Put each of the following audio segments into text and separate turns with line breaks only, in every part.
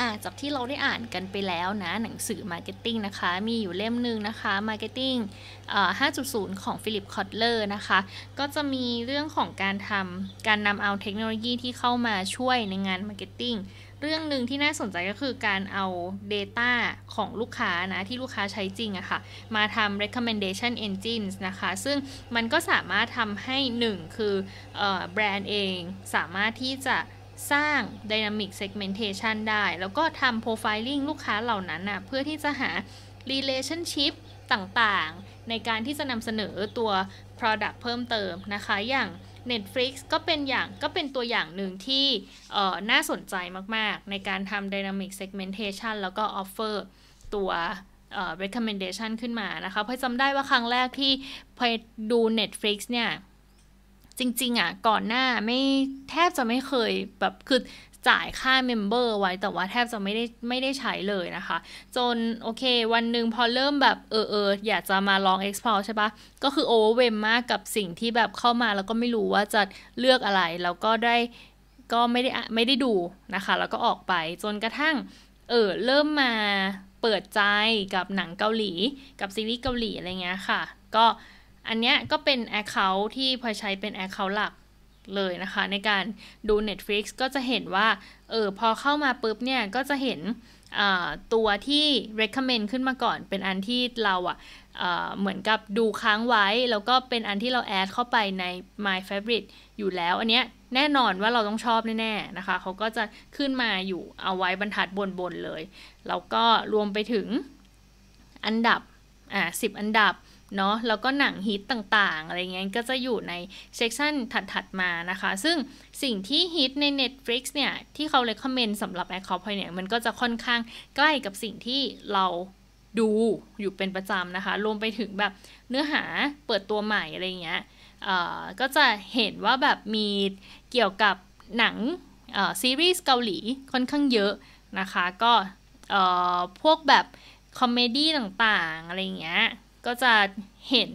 อ่าจากที่เราได้อ่านกันไปแล้วนะหนังสือ Marketing นะคะ มีอยู่เล่มหนึ่งนะคะ Marketing 5.0 ของฟิลิป คอตเ l อร์นะคะ ก็จะมีเรื่องของการทำการนำเอาเทคโนโลยีที่เข้ามาช่วยในงาน Marketing เรื่องหนึ่งที่น่าสนใจก็คือการเอา Data ของลูกค้านะที่ลูกค้าใช้จริงอะคะ่ะมาทำ recommendation engines นะคะ ซึ่งมันก็สามารถทำให้หนึ่งคือแบรนด์เองสามารถที่จะสร้าง Dynamic Segmentation ได้ แล้วก็ทำ Profiling ลูกค้าเหล่านั้นนะเพื่อที่จะหา Relationship ต่างๆ ในการที่จะนำเสนอตัว Product เพิ่มเติมนะคะ อย่าง Netflix ก็เป็นอย่างก็เป็นตัวอย่างหนึ่งที่น่าสนใจมากๆ ในการทำ Dynamic Segmentation แล้วก็ Offer ตัว recommendation ขึ้นมานะคะเพราะจำได้ว่าครั้งแรกที่ไปดู Netflix เนี่ยจริงๆอ่ะก่อนหน้าไม่แทบจะไม่เคยแบบคือจ่ายค่าเมมเบอร์ไว้แต่ว่าแทบจะไม่ได้ไม่ได้ใช้เลยนะคะ จนโอเค วันหนึ่งพอเริ่มแบบเออเอออยากจะมาลอง e x p o r e ใช่ปะก็คือโอเวอร์เวมมากกับสิ่งที่แบบเข้ามาแล้วก็ไม่รู้ว่าจะเลือกอะไร แล้วก็ได้ก็ไม่ได้ไม่ได้ดูนะคะ แล้วก็ออกไปจนกระทั่ง เออเริ่มมาเปิดใจกับหนังเกาหลีกับซีรีส์เกาหลีอะไรเงี้ยค่ะ ก็อันเนี้ยก็เป็น Account ที่พอใช้เป็น Account หลักเลยนะคะ ในการดู Netflix ก็จะเห็นว่า เออพอเข้ามาปุ๊บเนี่ย ก็จะเห็นตัวที่ recommend ขึ้นมาก่อนเป็นอันที่เราอ่ะเหมือนกับดูค้างไว้แล้วก็เป็นอันที่เราแอดเข้าไปใน my favorite อยู่แล้ว อันเนี้ยแน่นอนว่าเราต้องชอบแน่ๆนะคะเขาก็จะขึ้นมาอยู่เอาไว้บรรทัดบนๆเลย แล้วก็รวมไปถึงอันดับอ่าสิบอันดับเนาะแล้วก็หนังฮิตต่างๆอะไรเงี้ยก็จะอยู่ในเซกชันถัดๆมานะคะ ซึ่งสิ่งที่ฮิตใน Netflix เนี่ย ที่เขาเลคคอมเมนต์สำหรับแคอร์พอยเนี่ยมันก็จะค่อนข้างใกล้กับสิ่งที่เราดูอยู่เป็นประจำนะคะ รวมไปถึงแบบเนื้อหาเปิดตัวใหม่อะไรเงี้ยก็จะเห็นว่าแบบมีเกี่ยวกับหนังซีรีส์เกาหลีค่อนข้างเยอะนะคะก็พวกแบบคอมเมดี้ต่างๆอะไรเงี้ยก็จะเห็น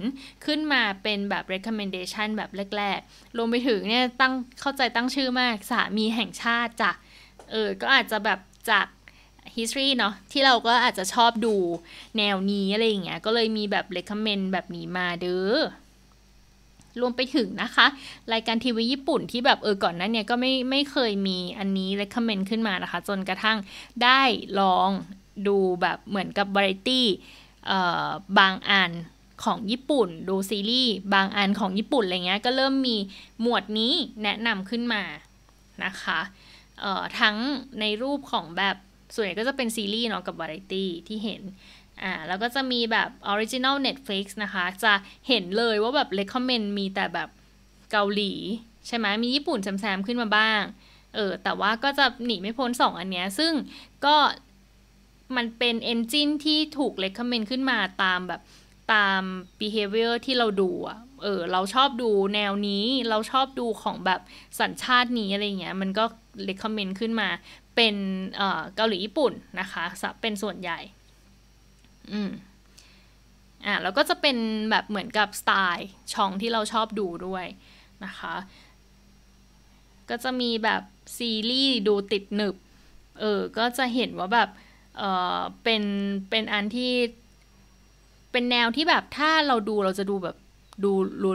ขึ้นมาเป็นแบบ recommendation แบบแรกๆ รวมไปถึงเนี่ยตั้งเข้าใจตั้งชื่อมากสามีแห่งชาติจากเออ ก็อาจจะแบบจาก history เนาะที่เราก็อาจจะชอบดูแนวนี้อะไรอย่างเงี้ย ก็เลยมีแบบ recommend แบบนี้มาเด้อรวมไปถึงนะคะ รายการทีวีญี่ปุ่นที่แบบเออ ก่อนนั้นเนี่ยก็ไม่ไม่เคยมีอันนี้เลคเมน e ขึ้นมานะคะ จนกระทั่งได้ลองดูแบบเหมือนกับบริตีบางอันของญี่ปุ่นดูซีรีส์บางอันของญี่ปุ่นอะไรเงี้ยก็เริ่มมีหมวดนี้แนะนำขึ้นมานะคะ ทั้งในรูปของแบบส่วนใหญ่ก็จะเป็นซีรีส์เนาะกับวาไรตี้ที่เห็นอ่าแล้วก็จะมีแบบออริจินอลตฟลิกซ์นะคะ จะเห็นเลยว่าแบบเคคอมเมนต์มีแต่แบบเกาหลีใช่ไหมมีญี่ปุ่นแซมๆขึ้นมาบ้างเออแต่ว่าก็จะหนีไม่พ้น 2 อันเนี้ยซึ่งก็มันเป็นเอนจินที่ถูกเลคคอมเมนขึ้นมาตามแบบตาม behavior ที่เราดูอะเออเราชอบดูแนวนี้เราชอบดูของแบบสัญชาตินี้อะไรเงี้ยมันก็ recommend ขึ้นมาเป็นเอ่อเกาหลีญี่ปุ่นนะคะเป็นส่วนใหญ่ อืม อ่ะแล้วก็จะเป็นแบบเหมือนกับสไตล์ช่องที่เราชอบดูด้วยนะคะ ก็จะมีแบบซีรีส์ดูติดหนึบเออ ก็จะเห็นว่าแบบเออเป็นเป็นอันที่เป็นแนวที่แบบถ้าเราดูเราจะดูแบบดู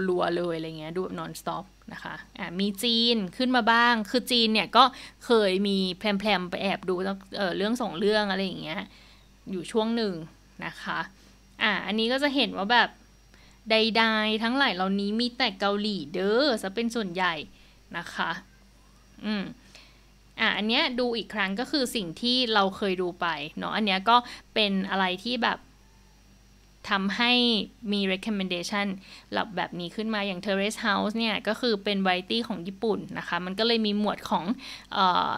รัวๆเลยอะไรเงี้ย ดูแบบนอนสต็อปนะคะอ่ามีจีนขึ้นมาบ้าง คือจีนเนี่ย ก็เคยมีแพลมๆไปแอบดูเเรื่องสองเรื่องอะไรอย่างเงี้ยอยู่ช่วงหนึ่งนะคะอ่าอันนี้ก็จะเห็นว่าแบบใดๆทั้งหลายเหล่านี้มีแต่เกาหลีเด้อซะเป็นส่วนใหญ่นะคะ อืมอ่ะ อันเนี้ยดูอีกครั้งก็คือสิ่งที่เราเคยดูไปเนาะ อันเนี้ยก็เป็นอะไรที่แบบทำให้มี recommendation หลับแบบนี้ขึ้นมาอย่าง Terrace House เนี่ยก็คือเป็นไวตี้ของญี่ปุ่นนะคะ มันก็เลยมีหมวดของออ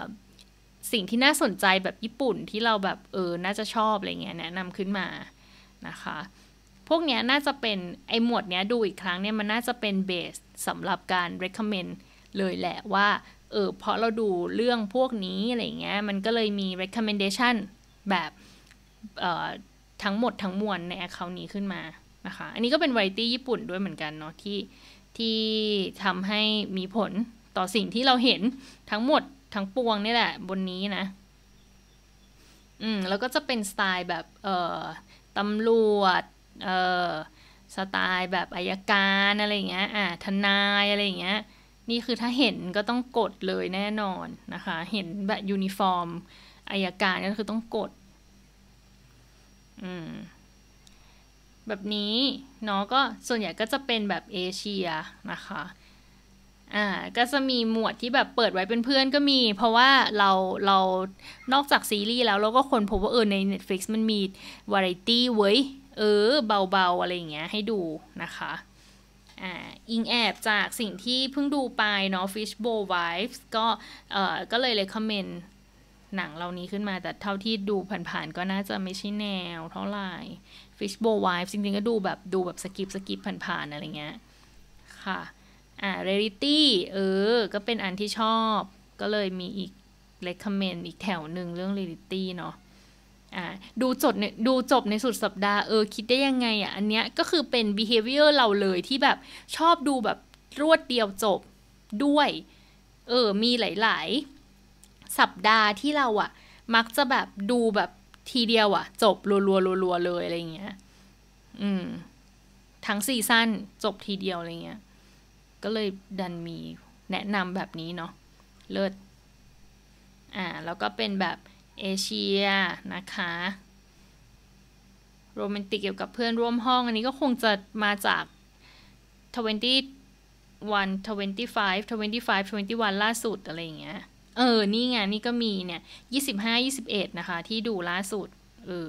สิ่งที่น่าสนใจแบบญี่ปุ่นที่เราแบบเออ น่าจะชอบอะไรเงี้ยแนะนำขึ้นมานะคะ พวกเนี้ยน่าจะเป็นไอหมวดเนี้ยดูอีกครั้งเนี่ยมันน่าจะเป็นเบสสำหรับการ recommend เลยแหละว่าเออเพราะเราดูเรื่องพวกนี้อะไรเงี้ยมันก็เลยมี recommendation แบบเออ่ทั้งหมดทั้งมวลใน account นี้ขึ้นมานะคะ อันนี้ก็เป็นไวตี้ญี่ปุ่นด้วยเหมือนกันเนาะที่ที่ทำให้มีผลต่อสิ่งที่เราเห็นทั้งหมดทั้งปวงนี่แหละบนนี้นะอืมแล้วก็จะเป็นสไตล์แบบเอ่อตำรวจเอ่อสไตล์แบบอายการอะไรเงี้ยอ่าทนายอะไรเงี้ยนี่คือถ้าเห็นก็ต้องกดเลยแน่นอนนะคะ เห็นแบบ ยูนิฟอร์มอายการก็คือต้องกด อืม แบบนี้เนาะก็ส่วนใหญ่ก็จะเป็นแบบเอเชียนะคะ อ่าก็จะมีหมวดที่แบบเปิดไว้เป็นเพื่อนก็มี เพราะว่าเราเรา นอกจากซีรีส์แล้วเราก็คนพบว่าเออใน Netflix มันมีวาไรตี้เว้ยเออเบาๆ อะไรอย่างเงี้ยให้ดูนะคะอิงแอบจากสิ่งที่เพิ่งดูไปเนาะ Fish Bowl Wives ก็ก็เลยเลยคอมเมนต์หนังเหล่านี้ขึ้นมาแต่เท่าที่ดูผ่านๆก็น่าจะไม่ใช่แนวเท่าไหร่ Fish Bowl Wives จริงๆก็ดูแบบดูแบบสกิปสกิปผ่านๆอะไรเงี้ย ค่ะ อ่า Rarity เออ ก็เป็นอันที่ชอบ ก็เลยมีอีก recommend อีกแถวหนึ่งเรื่อง Rarity เนาะดูจดดูจบในสุดสัปดาห์เออคิดได้ยังไงอ่ะ อันเนี้ยก็คือเป็น behavior เราเลยที่แบบชอบดูแบบรวดเดียวจบด้วย เออ มีหลายๆ สัปดาห์ที่เราอ่ะ มักจะแบบดูแบบทีเดียวอ่ะจบรัวๆรัวๆเลยอะไรเงี้ย อืม ทั้งซีซั่นจบทีเดียวอะไรเงี้ย ก็เลยดันมีแนะนำแบบนี้เนาะเลิศ อ่าแล้วก็เป็นแบบเอเชียนะคะโรแมนติกเกี่ยวกับเพื่อนร่วมห้อง อันนี้ก็คงจะมาจาก21 25 25 21 ล่าสุด อะไรอย่างเงี้ยเออ นี่ไงนี่ก็มีเนี่ย25 21 นะคะ ที่ดูล่าสุดเออ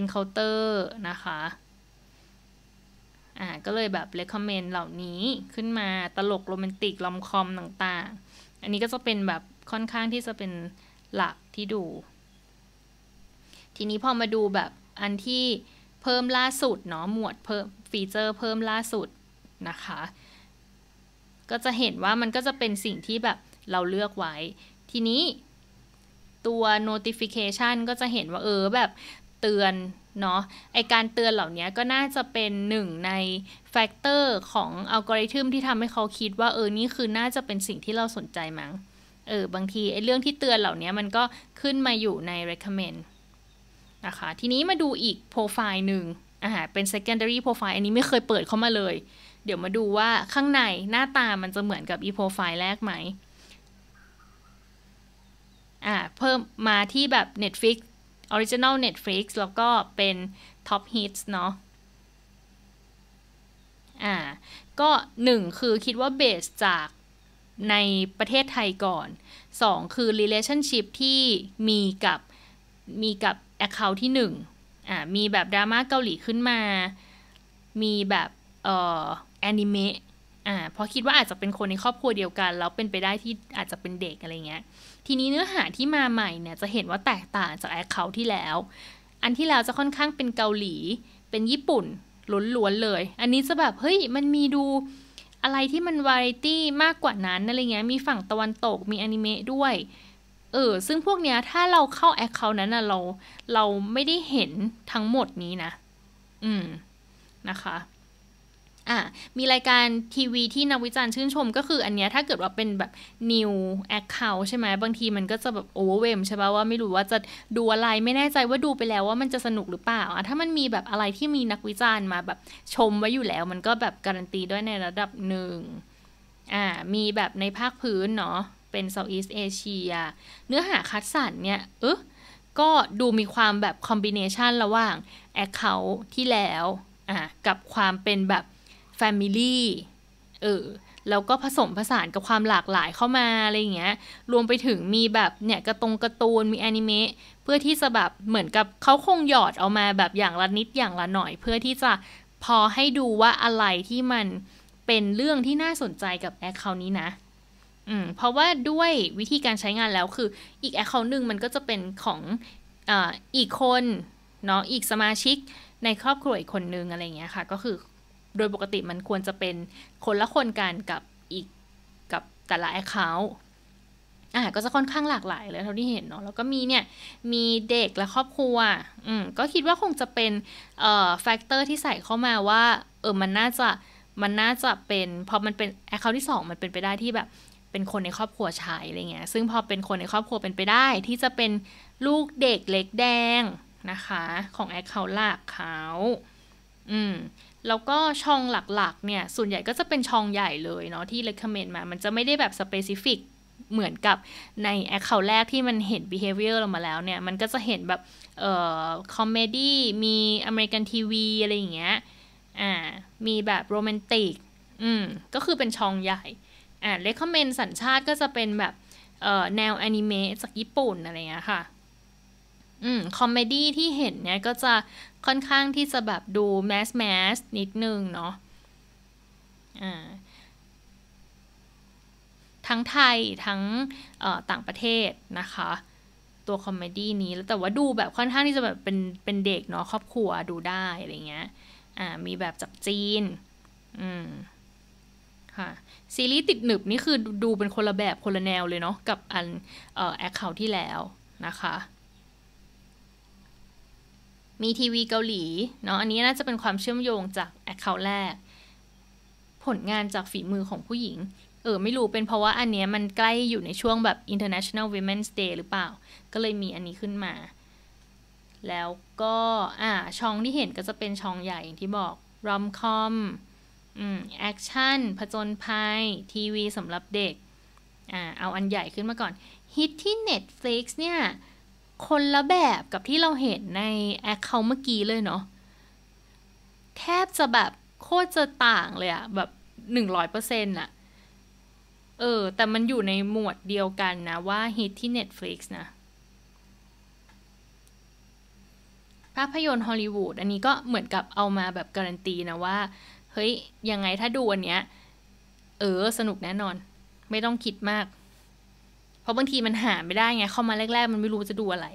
encounter นะคะอ่าก็เลยแบบ recommend เหล่านี้ขึ้นมาตลกโรแมนติกลอมคอมต่าง ๆ อันนี้ก็จะเป็นแบบค่อนข้างที่จะเป็นหลักที่ดู ทีนี้พอมาดูแบบอันที่เพิ่มล่าสุดเนาะหมวดเพิ่มฟีเจอร์เพิ่มล่าสุดนะคะ ก็จะเห็นว่ามันก็จะเป็นสิ่งที่แบบเราเลือกไว้ ทีนี้ตัว notification ก็จะเห็นว่าเออแบบเตือนเนาะ ไอการเตือนเหล่านี้ก็น่าจะเป็นหนึ่งในแฟกเตอร์ของอัลกอริทึมที่ทำให้เขาคิดว่าเออนี่คือน่าจะเป็นสิ่งที่เราสนใจมั้งเออบางทีไอ้เรื่องที่เตือนเหล่านี้มันก็ขึ้นมาอยู่ใน recommend นะคะทีนี้มาดูอีกโปรไฟล์หนึ่งอ่าเป็น secondary profile อันนี้ไม่เคยเปิดเข้ามาเลย เดี๋ยวมาดูว่าข้างในหน้าตามันจะเหมือนกับอีโปรไฟล์แรกไหมอ่าเพิ่มมาที่แบบ Netflix Original Netflix แล้วก็เป็น Top Hits เนาะอ่าก็หนึ่งคือคิดว่าเบสจากในประเทศไทยก่อน 2 คือ relationship ที่มีกับ มีกับ account ที่1อ่ามีแบบดราม่าเกาหลีขึ้นมา มีแบบเอ่อแอนิเมะอ่าเพราะคิดว่าอาจจะเป็นคนในครอบครัวเดียวกัน แล้วเป็นไปได้ที่อาจจะเป็นเด็กอะไรเงี้ย ทีนี้เนื้อหาที่มาใหม่เนี่ย จะเห็นว่าแตกต่างจากแอคเคาท์ที่แล้ว อันที่แล้วจะค่อนข้างเป็นเกาหลีเป็นญี่ปุ่นล้วนๆเลย อันนี้จะแบบเฮ้ยมันมีดูอะไรที่มันวาไรตี้มากกว่านั้นอะไรเงี้ยมีฝั่งตะวันตกมีอนิเมะด้วยเออซึ่งพวกเนี้ยถ้าเราเข้าแอคเคาท์นั้นอะเรา เราไม่ได้เห็นทั้งหมดนี้นะ อืมนะคะอ่ะมีรายการทีวีที่นักวิจารณ์ชื่นชมก็คืออันเนี้ยถ้าเกิดว่าเป็นแบบ new account ใช่ไหมบางทีมันก็จะแบบ overwhelm ใช่ปะว่าไม่รู้ว่าจะดูอะไรไม่แน่ใจว่าดูไปแล้วว่ามันจะสนุกหรือเปล่าอ่ะถ้ามันมีแบบอะไรที่มีนักวิจารณ์มาแบบชมไว้อยู่แล้วมันก็แบบการันตีด้วยในระดับหนึ่งอ่ามีแบบในภาคพื้นเนาะเป็น Southeast Asia เนื้อหาคัดสรรเนี่ยเออก็ดูมีความแบบ combination ระหว่าง Account ที่แล้วอ่ะกับความเป็นแบบ Family เออ แล้วก็ผสมผสานกับความหลากหลายเข้ามาอะไรอย่างเงี้ย รวมไปถึงมีแบบเนี่ยกระตรงกระตูน มีแอนิเมะ เพื่อที่จะ แบบเหมือนกับเขาคงหยอดเอามาแบบอย่างละนิดอย่างละหน่อยเพื่อที่จะพอให้ดูว่าอะไรที่มันเป็นเรื่องที่น่าสนใจกับแอคเคาท์นี้นะ อืมเพราะว่าด้วยวิธีการใช้งานแล้วคืออีกแอคเคาท์หนึ่งมันก็จะเป็นของออีกคนเนาะอีกสมาชิกในครอบครัวอีกคนนึงอะไรเงี้ยค่ะก็คือโดยปกติมันควรจะเป็นคนละคนกันกับอีกกับแต่ละแอคเคาท์อ่าก็จะค่อนข้างหลากหลายเลยเท่าที่เห็นเนาะ แล้วก็มีเนี่ยมีเด็กและครอบครัวอืมก็คิดว่าคงจะเป็นเอ่อแฟกเตอร์ที่ใส่เข้ามาว่าเออมันน่าจะมันน่าจะเป็นพอมันเป็นแอคเคาท์ที่2 มันเป็นไปได้ที่แบบเป็นคนในครอบครัวชายอะไรเงี้ยซึ่งพอเป็นคนในครอบครัวเป็นไปได้ ที่จะเป็นลูกเด็กเล็กแดงนะคะ ของแอคเคาท์หลักเขาอืมแล้วก็ช่องหลักๆเนี่ย ส่วนใหญ่ก็จะเป็นช่องใหญ่เลยเนาะที่ recommend มา มันจะไม่ได้แบบ specific เหมือนกับในแอคเคาท์แรกที่มันเห็น behavior เรามาแล้วเนี่ย มันก็จะเห็นแบบเอ่อคอมเมดี้มีอเมริกันทีวีอะไรอย่างเงี้ยอ่ามีแบบโรแมนติกอืมก็คือเป็นช่องใหญ่อ่า recommend สัญชาติก็จะเป็นแบบเอ่อแนวอนิเมะจากญี่ปุ่นอะไรเงี้ยค่ะอืมคอมเมดี้ที่เห็นเนี่ยก็จะค่อนข้างที่จะแบบดูแมสแมสนิดนึงเนาะอ่าทั้งไทยทั้งต่างประเทศนะคะ ตัวคอมเมดี้นี้แล้วแต่ว่าดูแบบค่อนข้างที่จะแบบเป็นเป็นเด็กเนาะครอบครัวดูได้อะไรเงี้ยอ่ามีแบบจับจีนอืมค่ะซีรีส์ติดหนึบนี่คือดูเป็นคนละแบบคนละแนวเลยเนาะกับอันแอคเคาท์ที่แล้วนะคะมีทีวีเกาหลีเนาะอันนี้น่าจะเป็นความเชื่อมโยงจากแอคเคาท์แรก ผลงานจากฝีมือของผู้หญิง เออไม่รู้เป็นเพราะว่าอันเนี้ยมันใกล้อยู่ในช่วงแบบ International Women's Day หรือเปล่า ก็เลยมีอันนี้ขึ้นมา แล้วก็อ่าช่องที่เห็นก็จะเป็นช่องใหญ่อย่างที่บอกรอมคอมอืมแอคชั่นผจญภัย ทีวีสำหรับเด็กอ่าเอาอันใหญ่ขึ้นมาก่อนฮิตที่ Netflix เนี่ยคนละแบบกับที่เราเห็นในแอคเคาท์เมื่อกี้เลยเนาะแทบจะแบบโคตรจะต่างเลยอะแบบหนึ่งร้อยเปอร์เซ็นต์อะเออ แต่มันอยู่ในหมวดเดียวกันนะ ว่าฮิตที่ Netflix นะ ภาพยนตร์ฮอลลีวูดอันนี้ก็เหมือนกับเอามาแบบการันตีนะว่า เฮ้ย ยังไงถ้าดูอันเนี้ยเออสนุกแน่นอน ไม่ต้องคิดมากเพราะบางทีมันหาไม่ได้ไงเข้ามาแรก ๆ มันไม่รู้จะดูอะไร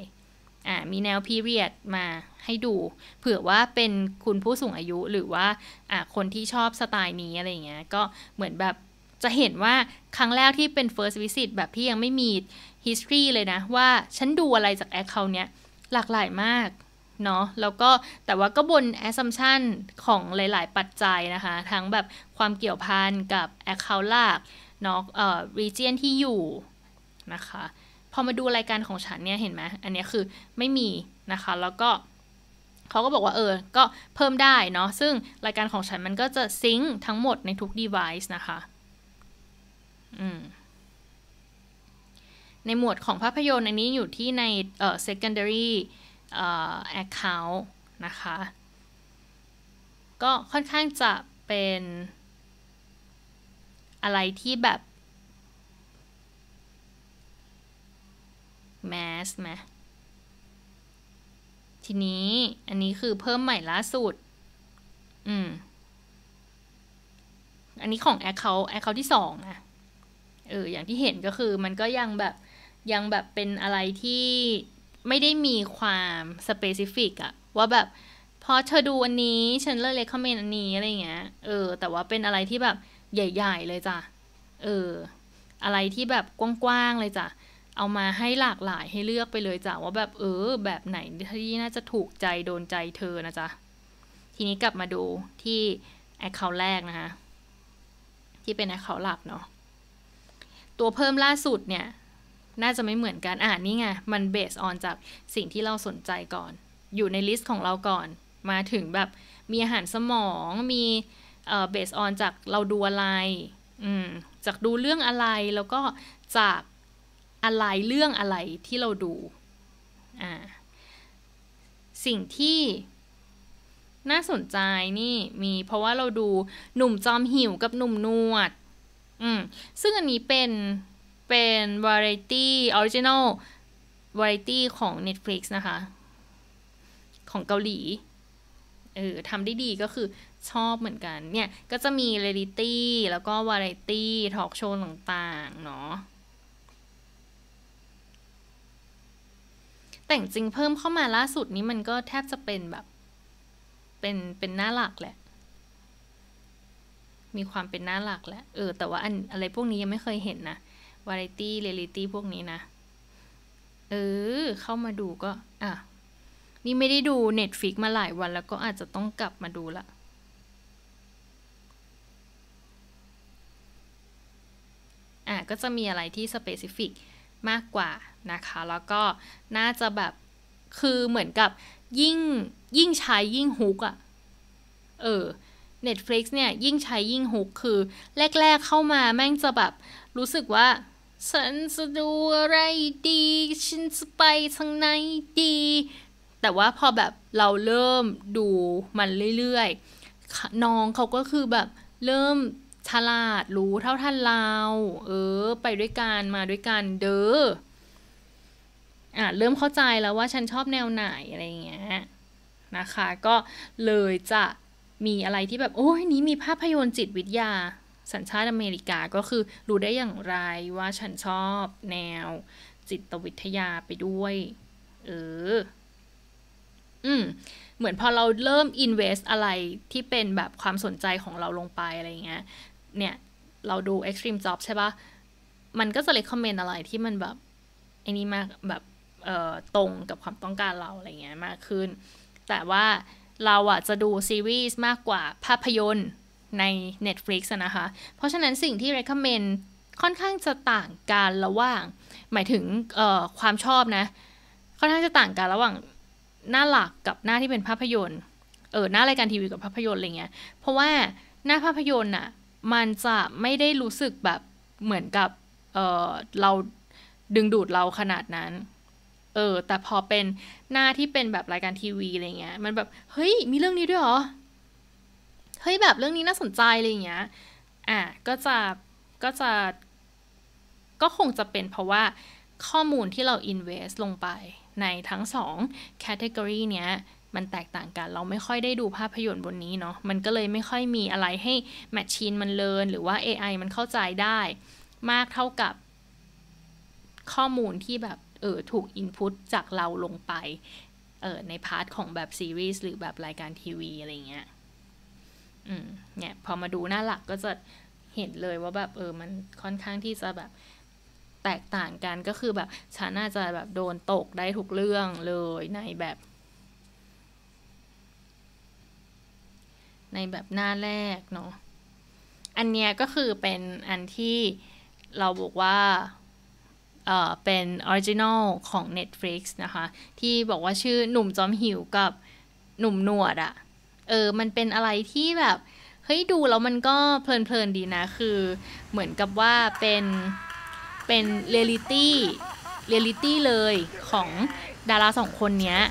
อ่ามีแนวพีเรียดมาให้ดู เผื่อว่าเป็นคุณผู้สูงอายุหรือว่าอ่าคนที่ชอบสไตล์นี้อะไรเงี้ยก็เหมือนแบบจะเห็นว่าครั้งแรกที่เป็น first visit แบบที่ยังไม่มี history เลยนะ ว่าฉันดูอะไรจากแอคเคาท์เนี้ยหลากหลายมาก เนาะแล้วก็แต่ว่าก็บน assumption ของหลายๆปัจจัยนะคะ ทั้งแบบความเกี่ยวพันกับ account หลักเนาะเอ่อ region ที่อยู่นะคะ พอมาดูรายการของฉันเนี่ยเห็นไหมอันนี้คือไม่มีนะคะ แล้วก็เขาก็บอกว่าเออ ก็เพิ่มได้เนาะซึ่งรายการของฉันมันก็จะซิงค์ทั้งหมดในทุก device นะคะอืมในหมวดของภาพยนตร์อันนี้อยู่ที่ในเอ่อ secondary เอ่อ account นะคะ ก็ค่อนข้างจะเป็นอะไรที่แบบ mass หมทีนี้ อันนี้คือเพิ่มใหม่ล่าสุด อืมอันนี้ของ account account ที่สองนะเอออย่างที่เห็นก็คือมันก็ยังแบบ ยังแบบเป็นอะไรที่ไม่ได้มีความสเปซิฟิกอะว่าแบบ พอเธอดูอันนี้ฉันเลยเลคคอมเมนต์อันนี้อะไรเงี้ยเออแต่ว่าเป็นอะไรที่แบบใหญ่ๆเลยจ้ะเอออะไรที่แบบกว้างๆเลยจ้ะเอามาให้หลากหลายให้เลือกไปเลยจ้ะว่าแบบเออ แบบไหนที่น่าจะถูกใจโดนใจเธอนะจ๊ะทีนี้กลับมาดูที่แอคเคาท์แรกนะคะที่เป็นแอคเคาท์หลักเนาะตัวเพิ่มล่าสุดเนี่ย น่าจะไม่เหมือนกันอ่านี่ไงมันเบสออนจากสิ่งที่เราสนใจก่อนอยู่ในลิสต์ของเราก่อน มาถึงแบบมีอาหารสมองมีเเบสออนจากเราดูอะไร อืมจากดูเรื่องอะไรแล้วก็จากอะไร เรื่องอะไรที่เราดูอ่าสิ่งที่น่าสนใจนี่มีเพราะว่าเราดูหนุ่มจอมหิวกับหนุ่มนวดอืมซึ่งอันนี้เป็นเป็นวาไรตี้ออริจินอลวาไรตี้ ของ Netflix นะคะ ของเกาหลี เออทำได้ดีก็คือชอบเหมือนกัน เนี่ย ก็จะมีเรลิตี้ แล้วก็วาไรตี้ ทอล์กโชว์ต่างๆเนาะแต่จริงเพิ่มเข้ามาล่าสุดนี้มันก็แทบจะเป็นแบบเป็นเป็นหน้าหลักแหละ มีความเป็นหน้าหลักแหละ เออแต่ว่าอันอะไรพวกนี้ยังไม่เคยเห็นนะวาไรตี้เรียลิตี้พวกนี้นะ เออ เข้ามาดูก็อ่ะนี่ไม่ได้ดูเน็ตฟิกมาหลายวันแล้วก็อาจจะต้องกลับมาดูละอ่ะ ก็จะมีอะไรที่สเปซิฟิกมากกว่านะคะแล้วก็น่าจะแบบคือเหมือนกับยิ่งยิ่งใช้ยิ่งฮุกอะเออ Netflix เนี่ยยิ่งใช้ยิ่งฮุกคือแรก ๆเข้ามาแม่งจะแบบรู้สึกว่าฉันจะดูอะไรดีฉันจะไปทางไหนดีแต่ว่าพอแบบเราเริ่มดูมันเรื่อยๆน้องเขาก็คือแบบเริ่มฉลาดรู้เท่าทันเราเออไปด้วยกันมาด้วยกันเด้ออ่ะ เริ่มเข้าใจแล้วว่าฉันชอบแนวไหนอะไรเงี้ยนะคะ ก็เลยจะมีอะไรที่แบบ โอ้ยนี้มีภาพยนตร์จิตวิทยาสัญชาติอเมริกาก็คือรู้ได้อย่างไรว่าฉันชอบแนวจิตวิทยาไปด้วย เออ อืมเหมือนพอเราเริ่มอินเวสอะไรที่เป็นแบบความสนใจของเราลงไปอะไรเงี้ยเนี่ย เราดู extreme job ใช่ปะมันก็จะเลคคอมเมนต์อะไรที่มันแบบ ไอ้นี่มากแบบตรงกับความต้องการเราอะไรเงี้ยมากขึ้น แต่ว่าเราอะจะดูซีรีส์มากกว่าภาพยนตร์ใน Netflix นะคะ เพราะฉะนั้นสิ่งที่ recommend ค่อนข้างจะต่างกันระหว่าง หมายถึงความชอบนะ ค่อนข้างจะต่างกันระหว่างหน้าหลักกับหน้าที่เป็นภาพยนตร์เออหน้ารายการทีวีกับภาพยนตร์อะไรเงี้ย เพราะว่าหน้าภาพยนตร์น่ะมันจะไม่ได้รู้สึกแบบเหมือนกับเเราดึงดูดเราขนาดนั้นเออ แต่พอเป็นหน้าที่เป็นแบบรายการทีวีอะไรเงี้ย มันแบบ เฮ้ย มีเรื่องนี้ด้วยเหรอ เฮ้ย แบบเรื่องนี้น่าสนใจอะไรเงี้ย อ่ะ ก็จะ ก็จะ ก็คงจะเป็นเพราะว่าข้อมูลที่เรา invest ลงไปในทั้งสอง category เนี้ย มันแตกต่างกัน เราไม่ค่อยได้ดูภาพยนตร์บนนี้เนาะ มันก็เลยไม่ค่อยมีอะไรให้แมชชีนมันเลินหรือว่า AI มันเข้าใจได้ มากเท่ากับข้อมูลที่แบบเออ ถูกอินพุตจากเราลงไป เออในพาร์ทของแบบซีรีส์หรือแบบรายการทีวี อะไรเงี้ยอืมเนี่ยพอมาดูหน้าหลักก็จะเห็นเลยว่าแบบ เออ มันค่อนข้างที่จะแบบแตกต่างกันก็คือแบบฉันน่าจะแบบโดนตกได้ทุกเรื่องเลยในแบบ ในแบบหน้าแรกเนาะอันเนี้ยก็คือเป็นอันที่เราบอกว่าเป็นออริจินอลของ Netflix นะคะ ที่บอกว่าชื่อหนุ่มจอมหิวกับหนุ่มหนวดอะเออมันเป็นอะไรที่แบบ เฮ้ยดูแล้วมันก็เพลินๆ ดีนะ คือเหมือนกับว่าเป็น เป็น เรียลิตี้ เรียลิตี้เลยของดาราสองคนเนี้ย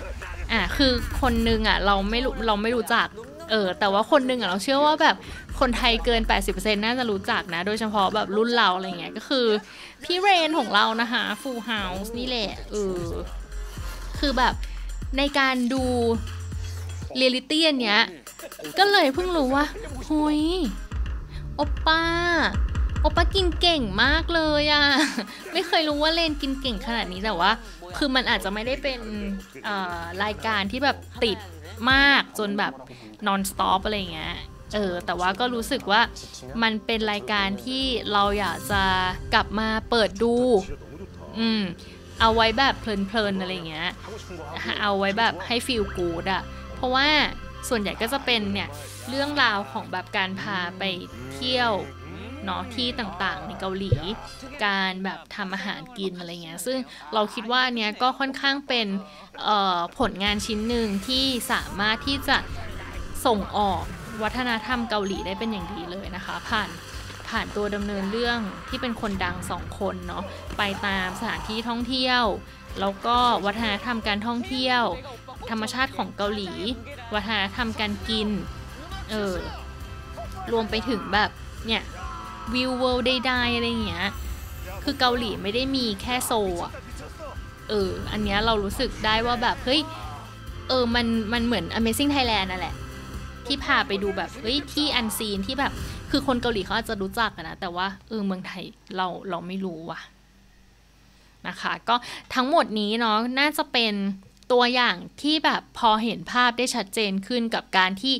อ่ะ คือคนนึงอ่ะ เราไม่รู้ เราไม่รู้จักเออ แต่ว่าคนหนึ่งอะเราเชื่อว่าแบบคนไทยเกิน 80%น่าจะรู้จักนะ โดยเฉพาะแบบรุ่นเราอะไรเงี้ย ก็คือพี่เรนของเรานะคะฟูเฮาส์นี่แหละ เออ คือแบบในการดูเรียลิตี้อันเนี้ยก็เลยเพิ่งรู้ว่าหุยโอป้าโอป้ากินเก่งมากเลยอะ ไม่เคยรู้ว่าเลนกินเก่งขนาดนี้แต่ว่า คือมันอาจจะไม่ได้เป็นรายการที่แบบติดมากจนแบบนอนสต็อปอะไรเงี้ย เออ แต่ว่าก็รู้สึกว่ามันเป็นรายการที่เราอยากจะกลับมาเปิดดู อืม เอาไว้แบบเพลินๆ อะไรเงี้ย เอาไว้แบบให้ฟีลกูดอะเพราะว่าส่วนใหญ่ก็จะเป็นเนี่ย เรื่องราวของแบบการพาไปเที่ยวเนาะที่ต่าง ๆ ในเกาหลีการแบบทำอาหารกินอะไรเงี้ยซึ่งเราคิดว่าเนี้ยก็ค่อนข้างเป็นผลงานชิ้นหนึ่งที่สามารถที่จะส่งออกวัฒนธรรมเกาหลีได้เป็นอย่างดีเลยนะคะ ผ่านผ่านตัวดำเนินเรื่องที่เป็นคนดังสองคนเนาะไปตามสถานที่ท่องเที่ยว แล้วก็วัฒนธรรมการท่องเที่ยว ธรรมชาติของเกาหลี วัฒนธรรมการกินเออรวมไปถึงแบบเนี่ยวิวเวิลด์ใดๆอะไรเงี้ย คือเกาหลีไม่ได้มีแค่โซอะเออ อันเนี้ยเรารู้สึกได้ว่าแบบ เฮ้ย เออ มัน มันเหมือน Amazing Thailand นั่นแหละ ที่พาไปดูแบบ เฮ้ย ที่อันซีนที่แบบ คือคนเกาหลีเขาอาจจะรู้จักนะ แต่ว่า เออ เมืองไทยเรา เราไม่รู้ว่ะ นะคะ ก็ทั้งหมดนี้เนาะ น่าจะเป็นตัวอย่างที่แบบพอเห็นภาพได้ชัดเจนขึ้นกับการที่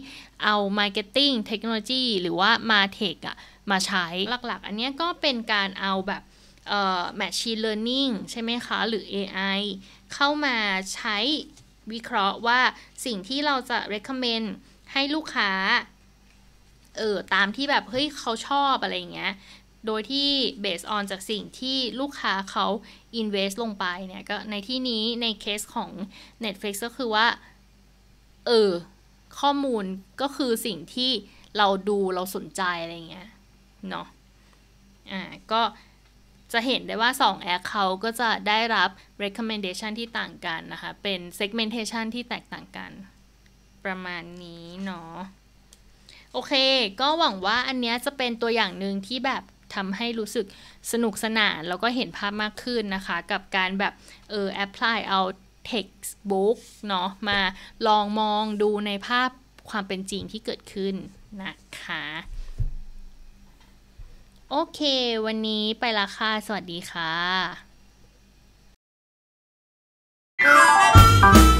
เอา Marketing Technology หรือว่ามาเทคอะมาใช้หลักๆ อันนี้ก็เป็นการเอาแบบเอ่อ machine learning ใช่ไหมคะ หรือ AI เข้ามาใช้วิเคราะห์ว่าสิ่งที่เราจะ recommend ให้ลูกค้า เออตามที่แบบเฮ้ยเขาชอบอะไรเงี้ยโดยที่ based on จากสิ่งที่ลูกค้าเขา invest ลงไปเนี่ยก็ในที่นี้ในเคสของ Netflix ก็คือว่าเออข้อมูลก็คือสิ่งที่เราดูเราสนใจอะไรเงี้ยเนาะอ่าก็จะเห็นได้ว่า2แอคเขาก็จะได้รับ recommendation ที่ต่างกันนะคะ เป็น segmentation ที่แตกต่างกันประมาณนี้เนาะโอเคก็หวังว่าอันเนี้ยจะเป็นตัวอย่างหนึ่งที่แบบทำให้รู้สึกสนุกสนาน แล้วก็เห็นภาพมากขึ้นนะคะกับการแบบเออแอพพลายเอา textbook เนาะมาลองมองดูในภาพความเป็นจริงที่เกิดขึ้นนะคะ โอเค วันนี้ไปละค่ะ สวัสดีค่ะ